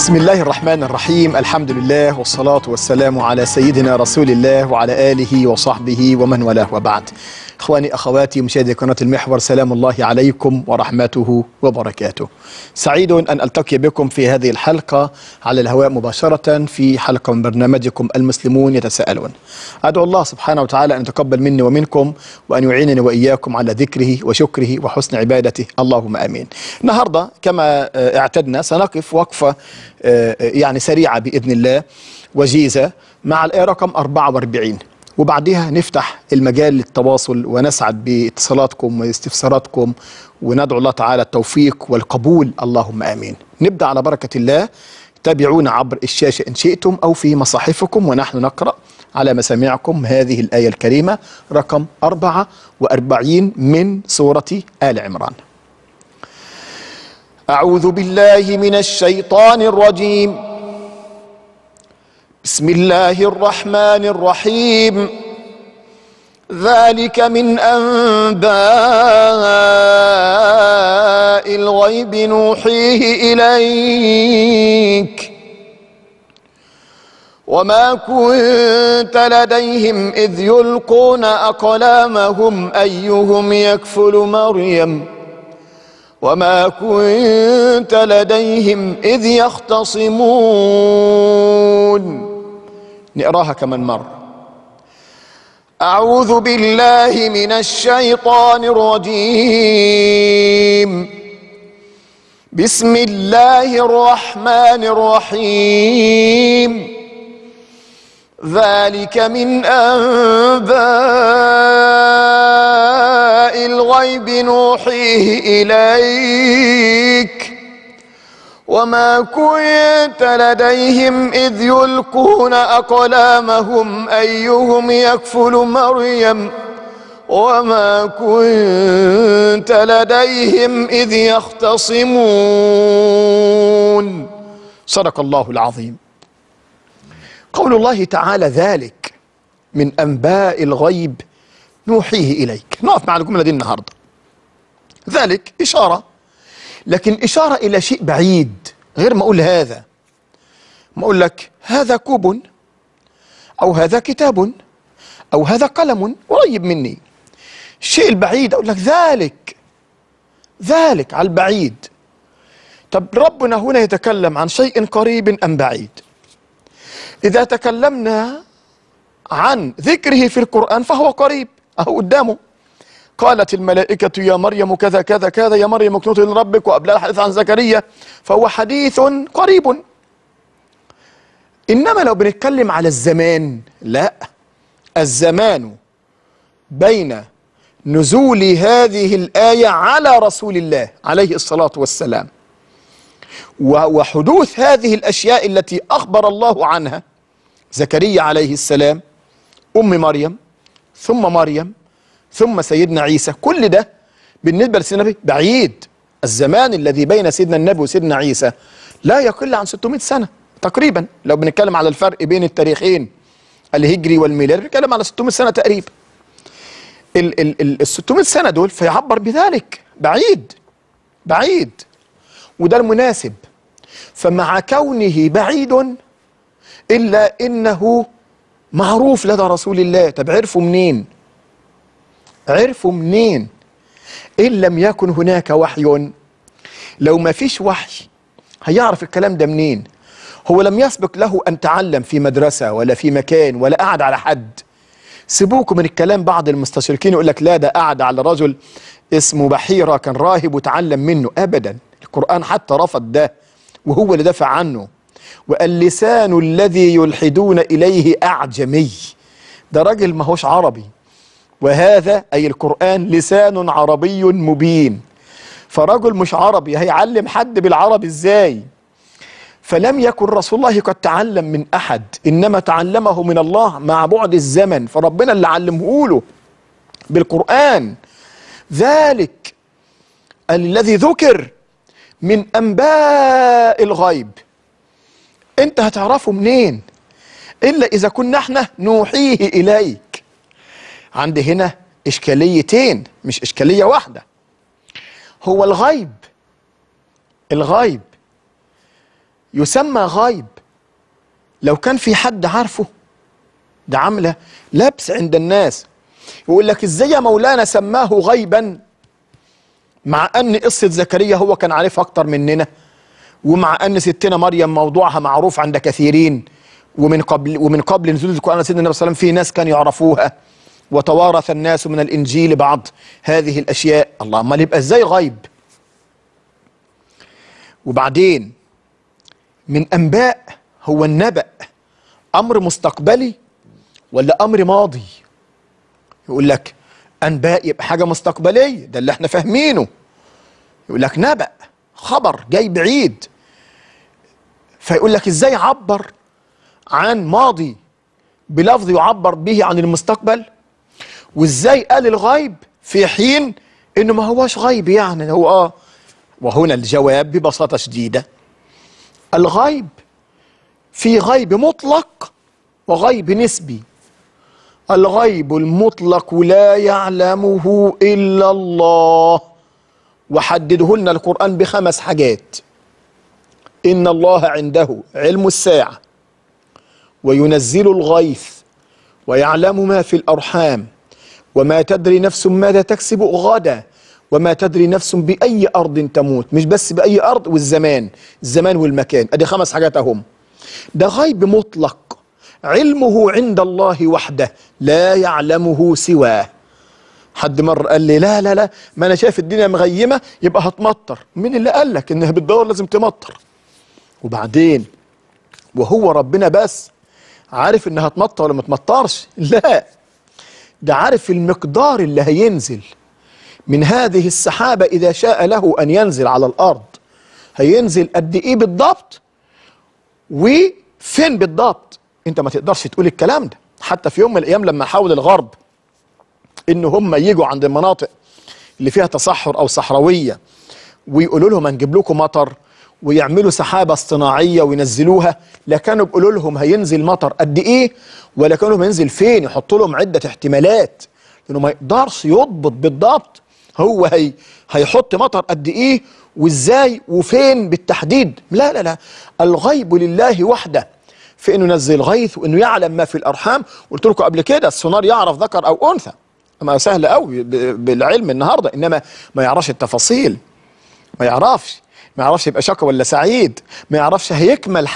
بسم الله الرحمن الرحيم الحمد لله والصلاة والسلام على سيدنا رسول الله وعلى آله وصحبه ومن والاه وبعد إخواني أخواتي مشاهدي قناة المحور سلام الله عليكم ورحمته وبركاته سعيد أن ألتقي بكم في هذه الحلقة على الهواء مباشرة في حلقة من برنامجكم المسلمون يتساءلون أدعو الله سبحانه وتعالى أن يتقبل مني ومنكم وأن يعينني وإياكم على ذكره وشكره وحسن عبادته اللهم آمين النهاردة كما آه، اعتدنا سنقف وقفة آه، يعني سريعة بإذن الله وجيزة مع الآية رقم 44 وبعدها نفتح المجال للتواصل ونسعد باتصالاتكم واستفساراتكم وندعو الله تعالى التوفيق والقبول اللهم امين. نبدا على بركه الله تابعونا عبر الشاشه ان شئتم او في مصاحفكم ونحن نقرا على مسامعكم هذه الايه الكريمه رقم 44 من سوره ال عمران. أعوذ بالله من الشيطان الرجيم بسم الله الرحمن الرحيم ذلك من انباء الغيب نوحيه اليك وما كنت لديهم اذ يلقون اقلامهم ايهم يكفل مريم وما كنت لديهم اذ يختصمون نقراها كمان مرة أعوذ بالله من الشيطان الرجيم بسم الله الرحمن الرحيم ذلك من أنباء الغيب نوحيه إليك وما كنت لديهم إذ يلقون أقلامهم أيهم يكفل مريم وما كنت لديهم إذ يختصمون صدق الله العظيم قول الله تعالى ذلك من أنباء الغيب نوحيه إليك نقف مع الجملة دي النهاردة ذلك إشارة لكن إشارة إلى شيء بعيد غير ما أقول هذا ما أقول لك هذا كوب أو هذا كتاب أو هذا قلم قريب مني الشيء البعيد أقول لك ذلك ذلك على البعيد طب ربنا هنا يتكلم عن شيء قريب أم بعيد إذا تكلمنا عن ذكره في القرآن فهو قريب أهو قدامه قالت الملائكة يا مريم كذا كذا كذا يا مريم اكنوتي لربك وأبلى الحديث عن زكريا فهو حديث قريب إنما لو بنتكلم على الزمان لا الزمان بين نزول هذه الآية على رسول الله عليه الصلاة والسلام وحدوث هذه الأشياء التي أخبر الله عنها زكريا عليه السلام أم مريم ثم مريم ثم سيدنا عيسى كل ده بالنسبة لسيدنا النبي بعيد الزمان الذي بين سيدنا النبي وسيدنا عيسى لا يقل عن 600 سنة تقريبا لو بنتكلم على الفرق بين التاريخين الهجري والميلادي بنتكلم على 600 سنة تقريبا ال ال ال 600 سنة دول فيعبر بذلك بعيد بعيد وده المناسب فمع كونه بعيد إلا إنه معروف لدى رسول الله طب عرفوا منين عرفوا منين إن لم يكن هناك وحي لو ما فيش وحي هيعرف الكلام ده منين هو لم يسبق له أن تعلم في مدرسة ولا في مكان ولا قعد على حد سيبوكم من الكلام بعض المستشرقين يقول لك لا ده قعد على رجل اسمه بحيرة كان راهب وتعلم منه أبدا القرآن حتى رفض ده وهو اللي دافع عنه وقال لسان الذي يلحدون إليه أعجمي ده راجل ماهوش عربي وهذا أي القرآن لسان عربي مبين فرجل مش عربي هيعلم حد بالعربي ازاي فلم يكن رسول الله قد تعلم من أحد إنما تعلمه من الله مع بعد الزمن فربنا اللي علمه له بالقرآن ذلك الذي ذكر من أنباء الغيب أنت هتعرفه منين إلا إذا كنا احنا نوحيه إليه عندي هنا اشكاليتين مش اشكاليه واحده هو الغيب الغيب يسمى غيب لو كان في حد عارفه ده عامله لبس عند الناس يقول لك ازاي يا مولانا سماه غيبا مع ان قصه زكريا هو كان عارفها اكتر مننا ومع ان ستنا مريم موضوعها معروف عند كثيرين ومن قبل ومن قبل نزول القران سيدنا النبي صلى الله عليه وسلم في ناس كانوا يعرفوها وتوارث الناس من الإنجيل بعض هذه الأشياء الله ما يبقى إزاي غيب وبعدين من أنباء هو النبأ أمر مستقبلي ولا أمر ماضي يقول لك أنباء يبقى حاجة مستقبلية ده اللي احنا فاهمينه يقول لك نبأ خبر جاي بعيد فيقول لك ازاي عبر عن ماضي بلفظ يعبر به عن المستقبل وازاي قال الغيب في حين انه ما هواش غيب يعني هو اه وهنا الجواب ببساطه شديده الغيب في غيب مطلق وغيب نسبي الغيب المطلق لا يعلمه الا الله وحدده لنا القران بخمس حاجات ان الله عنده علم الساعه وينزل الغيث ويعلم ما في الارحام وما تدري نفس ماذا تكسب غدا وما تدري نفس بأي أرض تموت مش بس بأي أرض والزمان الزمان والمكان أدي خمس حاجات أهم ده غيب مطلق علمه عند الله وحده لا يعلمه سواه حد مره قال لي لا لا لا ما انا شايف الدنيا مغيمه يبقى هتمطر مين اللي قال لك انها بتدور لازم تمطر وبعدين وهو ربنا بس عارف انها تمطر ولا ما تمطرش لا ده عارف المقدار اللي هينزل من هذه السحابة إذا شاء له أن ينزل على الأرض هينزل قد إيه بالضبط وفين بالضبط أنت ما تقدرش تقول الكلام ده حتى في يوم من الأيام لما حاول الغرب إن هم يجوا عند المناطق اللي فيها تصحر أو صحراوية ويقولوا لهم هنجيب لكم مطر ويعملوا سحابه اصطناعيه وينزلوها لكانوا بيقولوا لهم هينزل مطر قد ايه ولا كانوا بينزل فين يحطوا لهم عده احتمالات لانه ما يقدرش يضبط بالضبط هو هي هيحط مطر قد ايه وازاي وفين بالتحديد لا لا لا الغيب لله وحده في انه ينزل غيث وانه يعلم ما في الارحام قلت لكم قبل كده السونار يعرف ذكر او انثى ما سهل قوي بالعلم النهارده انما ما يعرفش التفاصيل ما يعرفش ما يعرفش يبقى شقي ولا سعيد ما يعرفش هيكمل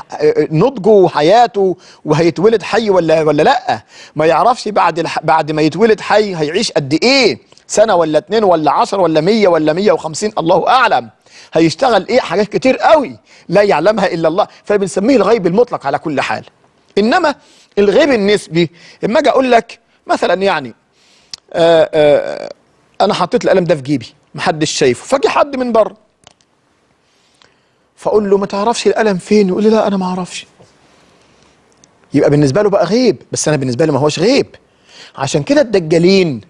نضجه وحياته وهيتولد حي ولا ولا لا ما يعرفش بعد الح... بعد ما يتولد حي هيعيش قد ايه سنه ولا اتنين ولا عشر ولا مية ولا مية وخمسين الله اعلم هيشتغل ايه حاجات كتير قوي لا يعلمها الا الله فبنسميه الغيب المطلق على كل حال انما الغيب النسبي اما اجي اقول لك مثلا يعني آآ آه، آآ آه، انا حطيت القلم ده في جيبي محدش شايفه فجي حد من بره فاقول له ما تعرفش القلم فين يقول لي لا انا ما اعرفش يبقى بالنسبه له بقى غيب بس انا بالنسبه لي ما هوش غيب عشان كده الدجالين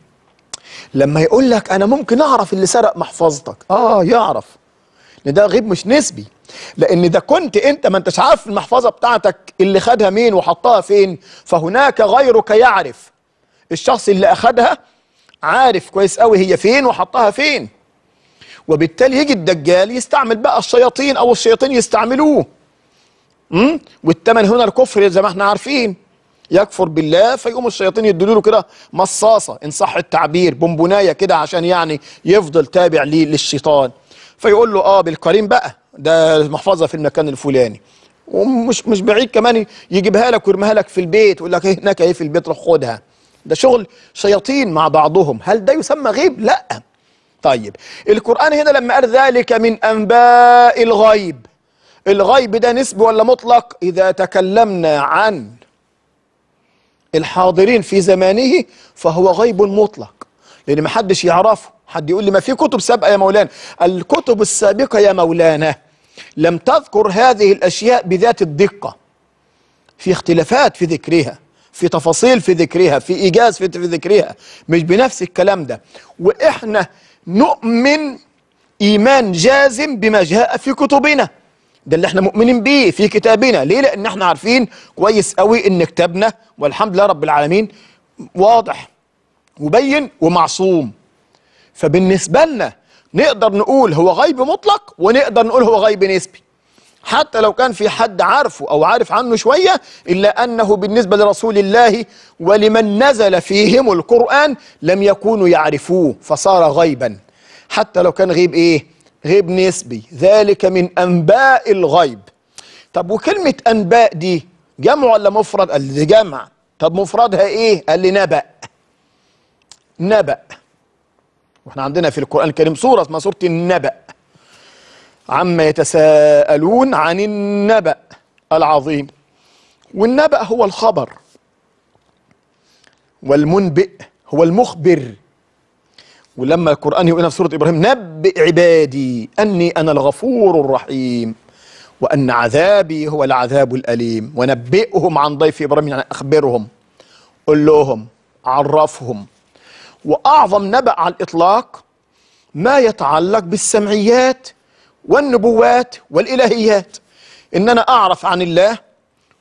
لما يقول لك انا ممكن اعرف اللي سرق محفظتك اه يعرف ان ده غيب مش نسبي لان ده كنت انت ما انتش عارف المحفظه بتاعتك اللي خدها مين وحطها فين فهناك غيرك يعرف الشخص اللي اخدها عارف كويس قوي هي فين وحطها فين وبالتالي يجي الدجال يستعمل بقى الشياطين او الشياطين يستعملوه امم والثمن هنا الكفر زي ما احنا عارفين يكفر بالله فيقوم الشياطين يدوا له كده مصاصه ان صح التعبير بونبونايه كده عشان يعني يفضل تابع للشيطان فيقول له اه بالقرين بقى ده المحفظه في المكان الفلاني ومش مش بعيد كمان يجيبها لك ويرميها لك في البيت ويقول لك إيه، هناك ايه في البيت روح خدها ده شغل شياطين مع بعضهم هل ده يسمى غيب لا طيب القرآن هنا لما قال ذلك من أنباء الغيب الغيب ده نسب ولا مطلق إذا تكلمنا عن الحاضرين في زمانه فهو غيب مطلق لأن يعني ما حدش يعرفه حد يقول لي ما في كتب سابقة يا مولانا الكتب السابقة يا مولانا لم تذكر هذه الأشياء بذات الدقة في اختلافات في ذكرها في تفاصيل في ذكرها في إيجاز في ذكرها مش بنفس الكلام ده وإحنا نؤمن إيمان جازم بما جاء في كتبنا ده اللي احنا مؤمنين به في كتابنا ليه لان احنا عارفين كويس قوي ان كتابنا والحمد لله رب العالمين واضح وبين ومعصوم فبالنسبه لنا نقدر نقول هو غيب مطلق ونقدر نقول هو غيب نسبي حتى لو كان في حد عارفه أو عارف عنه شوية إلا أنه بالنسبة لرسول الله ولمن نزل فيهم القرآن لم يكونوا يعرفوه فصار غيبا حتى لو كان غيب إيه؟ غيب نسبي ذلك من أنباء الغيب طب وكلمة أنباء دي جمع ولا مفرد؟ قال لي جمع طب مفردها إيه؟ قال لي نبأ نبأ واحنا عندنا في القرآن الكريم سورة اسمها سورة النبأ عما يتساءلون عن النبأ العظيم والنبأ هو الخبر والمنبئ هو المخبر ولما القرآن يقولنا في سورة إبراهيم نبئ عبادي أني أنا الغفور الرحيم وأن عذابي هو العذاب الأليم ونبئهم عن ضيف إبراهيم يعني أخبرهم قل لهم عرفهم وأعظم نبأ على الإطلاق ما يتعلق بالسمعيات والنبوات والإلهيات إن أنا أعرف عن الله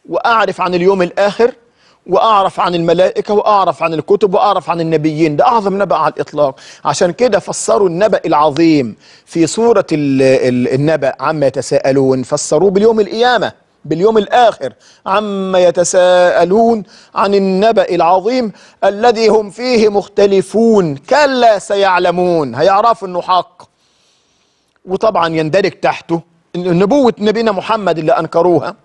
وأعرف عن اليوم الآخر وأعرف عن الملائكة وأعرف عن الكتب وأعرف عن النبيين ده أعظم نبأ على الإطلاق عشان كده فسروا النبأ العظيم في سورة النبأ عما يتساءلون فسروه باليوم القيامة باليوم الآخر عما يتساءلون عن النبأ العظيم الذي هم فيه مختلفون كلا سيعلمون هيعرفوا أنه حق وطبعا يندرج تحته نبوة نبينا محمد اللي أنكروها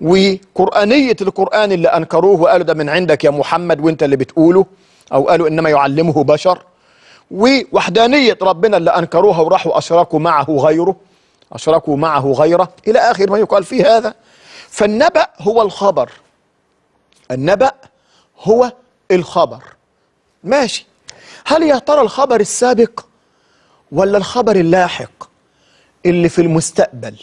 وقرآنية القرآن اللي أنكروه وقالوا ده من عندك يا محمد وانت اللي بتقوله أو قالوا إنما يعلمه بشر ووحدانية ربنا اللي أنكروها وراحوا أشركوا معه غيره أشركوا معه غيره إلى آخر ما يقال في هذا فالنبأ هو الخبر النبأ هو الخبر ماشي هل يا ترى الخبر السابق ولا الخبر اللاحق اللي في المستقبل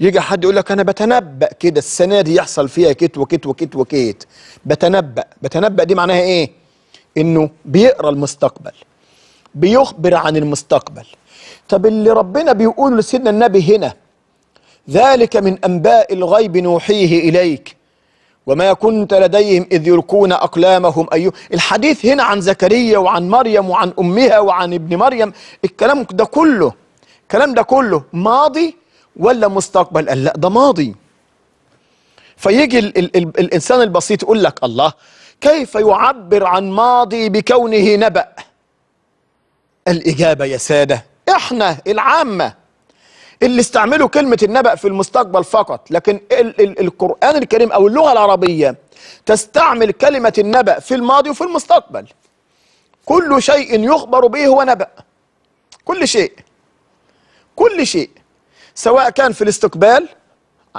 يجي حد يقول لك انا بتنبأ كده السنه دي يحصل فيها كت وكت وكت وكت بتنبأ بتنبأ دي معناها ايه انه بيقرا المستقبل بيخبر عن المستقبل طب اللي ربنا بيقوله لسيدنا النبي هنا ذلك من انباء الغيب نوحيه اليك وما كنت لديهم إذ يلقون أقلامهم أي الحديث هنا عن زكريا وعن مريم وعن أمها وعن ابن مريم الكلام ده كله الكلام ده كله ماضي ولا مستقبل قال لا ده ماضي فيجي الـ الـ الـ الإنسان البسيط يقول لك الله كيف يعبر عن ماضي بكونه نبأ الإجابة يا سادة إحنا العامة اللي استعملوا كلمة النبأ في المستقبل فقط لكن ال ال القرآن الكريم أو اللغة العربية تستعمل كلمة النبأ في الماضي وفي المستقبل كل شيء يخبر به هو نبأ كل شيء كل شيء سواء كان في الاستقبال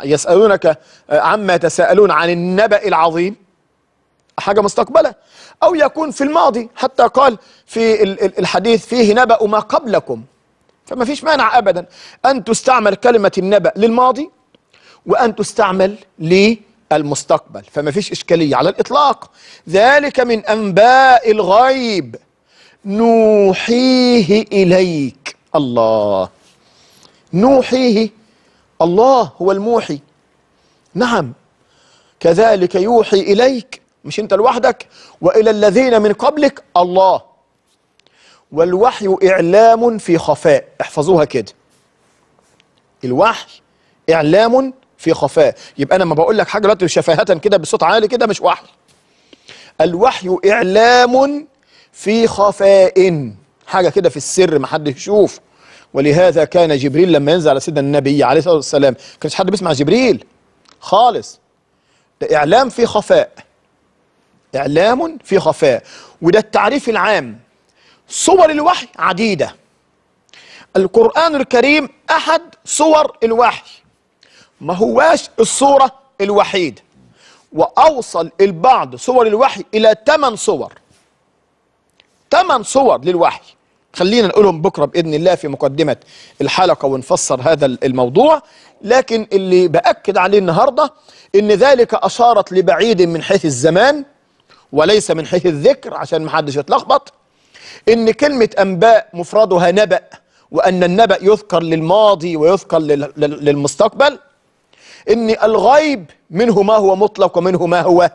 يسألونك آه، عما يتساءلون عن النبأ العظيم حاجة مستقبلة أو يكون في الماضي حتى قال في الحديث فيه نبأ ما قبلكم فما فيش مانع أبدا أن تستعمل كلمة النبأ للماضي وأن تستعمل للمستقبل فما فيش إشكالية على الإطلاق ذلك من أنباء الغيب نوحيه إليك الله نوحيه الله هو الموحي نعم كذلك يوحي إليك مش أنت لوحدك وإلى الذين من قبلك الله والوحي إعلام في خفاء احفظوها كده الوحي إعلام في خفاء يبقى أنا ما بقول لك حاجة دلوقتي شفاهة كده بصوت عالي كده مش وحي الوحي إعلام في خفاء حاجة كده في السر ما حد يشوف ولهذا كان جبريل لما ينزل على سيدنا النبي عليه الصلاة والسلام كانش حد بيسمع جبريل خالص ده إعلام في خفاء إعلام في خفاء وده التعريف العام صور الوحي عديدة القرآن الكريم أحد صور الوحي ما هواش الصورة الوحيدة وأوصل البعض صور الوحي إلى ثمان صور ثمان صور للوحي خلينا نقولهم بكرة بإذن الله في مقدمة الحلقة ونفسر هذا الموضوع لكن اللي بأكد عليه النهاردة إن ذلك أشارت لبعيد من حيث الزمان وليس من حيث الذكر عشان محدش يتلخبط ان كلمة انباء مفردها نبأ وان النبأ يذكر للماضي ويذكر للمستقبل ان الغيب منه ما هو مطلق ومنه ما هو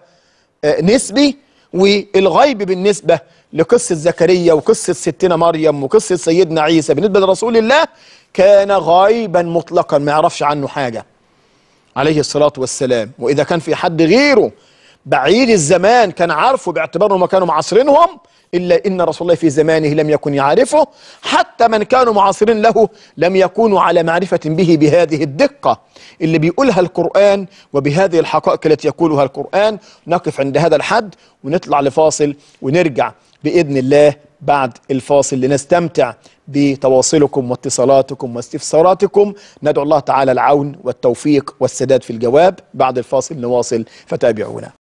آه، نسبي والغيب بالنسبة لقصة زكريا وقصة ستنا مريم وقصة سيدنا عيسى بالنسبة لرسول الله كان غيبا مطلقا ما يعرفش عنه حاجة عليه الصلاة والسلام وإذا كان في حد غيره بعيد الزمان كان عارفه باعتبارهم كانوا معاصرينهم إلا إن رسول الله في زمانه لم يكن يعرفه حتى من كانوا معاصرين له لم يكونوا على معرفة به بهذه الدقة اللي بيقولها القرآن وبهذه الحقائق التي يقولها القرآن نقف عند هذا الحد ونطلع لفاصل ونرجع بإذن الله بعد الفاصل لنستمتع بتواصلكم واتصالاتكم واستفساراتكم ندعو الله تعالى العون والتوفيق والسداد في الجواب بعد الفاصل نواصل فتابعونا